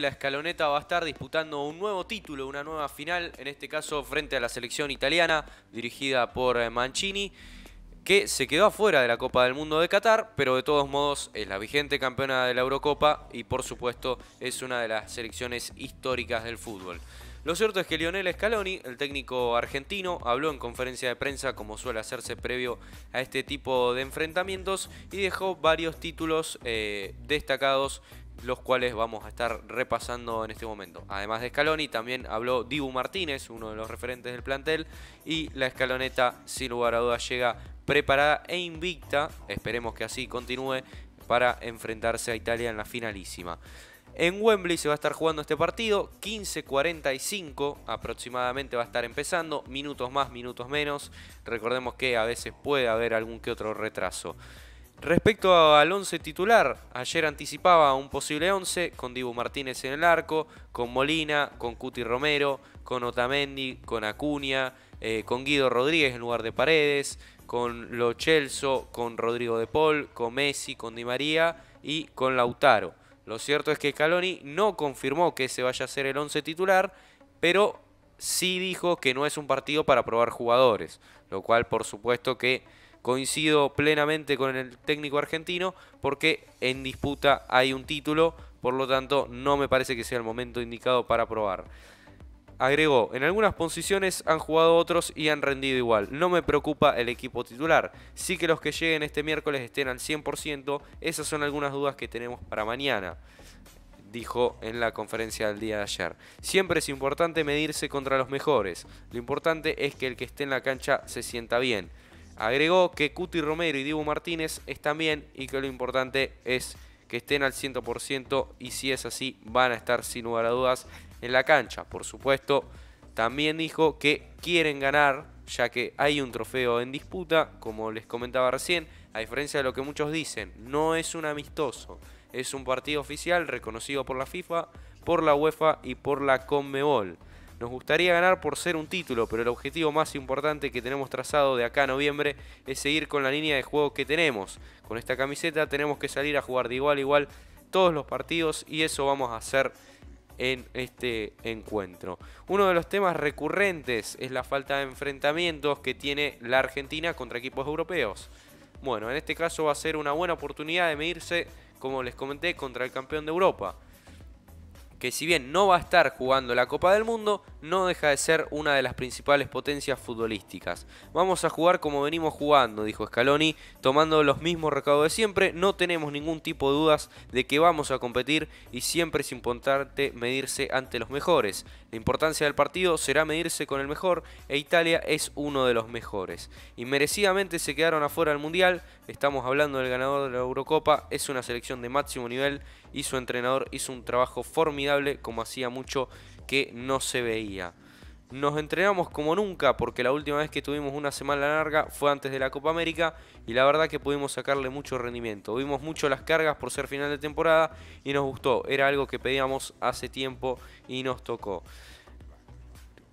La escaloneta va a estar disputando un nuevo título, una nueva final, en este caso frente a la selección italiana, dirigida por eh, Mancini, que se quedó afuera de la Copa del Mundo de Qatar, pero de todos modos es la vigente campeona de la Eurocopa y por supuesto es una de las selecciones históricas del fútbol. Lo cierto es que Lionel Scaloni, el técnico argentino, habló en conferencia de prensa como suele hacerse previo a este tipo de enfrentamientos y dejó varios títulos eh, destacados los cuales vamos a estar repasando en este momento. Además de Scaloni, también habló Dibu Martínez, uno de los referentes del plantel, y la escaloneta, sin lugar a dudas, llega preparada e invicta, esperemos que así continúe, para enfrentarse a Italia en la finalísima. En Wembley se va a estar jugando este partido, 15.45 aproximadamente va a estar empezando, minutos más, minutos menos, recordemos que a veces puede haber algún que otro retraso. Respecto al 11 titular, ayer anticipaba un posible 11 con Dibu Martínez en el arco, con Molina, con Cuti Romero, con Otamendi, con Acuña, eh, con Guido Rodríguez en lugar de Paredes, con Lo Celso, con Rodrigo de Paul, con Messi, con Di María y con Lautaro. Lo cierto es que Caloni no confirmó que ese vaya a ser el 11 titular, pero sí dijo que no es un partido para probar jugadores, lo cual por supuesto que coincido plenamente con el técnico argentino porque en disputa hay un título, por lo tanto no me parece que sea el momento indicado para probar. Agregó, en algunas posiciones han jugado otros y han rendido igual. No me preocupa el equipo titular. Sí que los que lleguen este miércoles estén al 100%. Esas son algunas dudas que tenemos para mañana dijo en la conferencia del día de ayer. Siempre es importante medirse contra los mejores. Lo importante es que el que esté en la cancha se sienta bien. Agregó que Cuti Romero y Dibu Martínez están bien y que lo importante es que estén al 100% y si es así van a estar sin lugar a dudas en la cancha. Por supuesto, también dijo que quieren ganar ya que hay un trofeo en disputa, como les comentaba recién, a diferencia de lo que muchos dicen, no es un amistoso, es un partido oficial reconocido por la FIFA, por la UEFA y por la CONMEBOL. Nos gustaría ganar por ser un título, pero el objetivo más importante que tenemos trazado de acá a noviembre es seguir con la línea de juego que tenemos. Con esta camiseta tenemos que salir a jugar de igual a igual todos los partidos y eso vamos a hacer en este encuentro. Uno de los temas recurrentes es la falta de enfrentamientos que tiene la Argentina contra equipos europeos. Bueno, en este caso va a ser una buena oportunidad de medirse, como les comenté, contra el campeón de Europa que si bien no va a estar jugando la Copa del Mundo, no deja de ser una de las principales potencias futbolísticas. Vamos a jugar como venimos jugando, dijo Scaloni, tomando los mismos recados de siempre, no tenemos ningún tipo de dudas de que vamos a competir y siempre es importante medirse ante los mejores. La importancia del partido será medirse con el mejor e Italia es uno de los mejores. Inmerecidamente se quedaron afuera del Mundial, estamos hablando del ganador de la Eurocopa, es una selección de máximo nivel y su entrenador hizo un trabajo formidable como hacía mucho que no se veía. Nos entrenamos como nunca porque la última vez que tuvimos una semana larga fue antes de la Copa América y la verdad que pudimos sacarle mucho rendimiento. Vimos mucho las cargas por ser final de temporada y nos gustó. Era algo que pedíamos hace tiempo y nos tocó.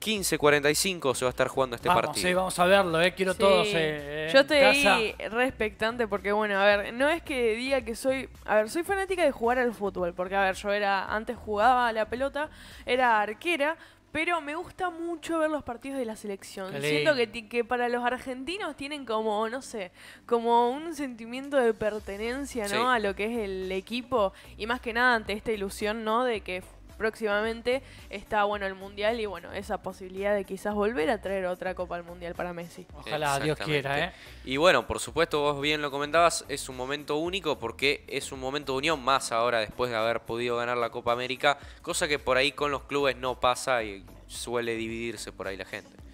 15.45 se va a estar jugando este vamos, partido. Sí, vamos a verlo, eh, quiero todos. Eh, eh, yo te di respectante porque, bueno, a ver, no es que diga que soy. A ver, soy fanática de jugar al fútbol, porque, a ver, yo era. Antes jugaba a la pelota, era arquera, pero me gusta mucho ver los partidos de la selección. Siento que, para los argentinos tienen como, no sé, como un sentimiento de pertenencia, ¿no? A lo que es el equipo y más que nada ante esta ilusión, ¿no? De que próximamente está bueno el mundial y bueno esa posibilidad de quizás volver a traer otra copa al mundial para Messi. Ojalá Dios quiera, ¿eh? Y bueno, por supuesto, vos bien lo comentabas, es un momento único porque es un momento de unión más ahora después de haber podido ganar la Copa América, cosa que por ahí con los clubes no pasa y suele dividirse por ahí la gente.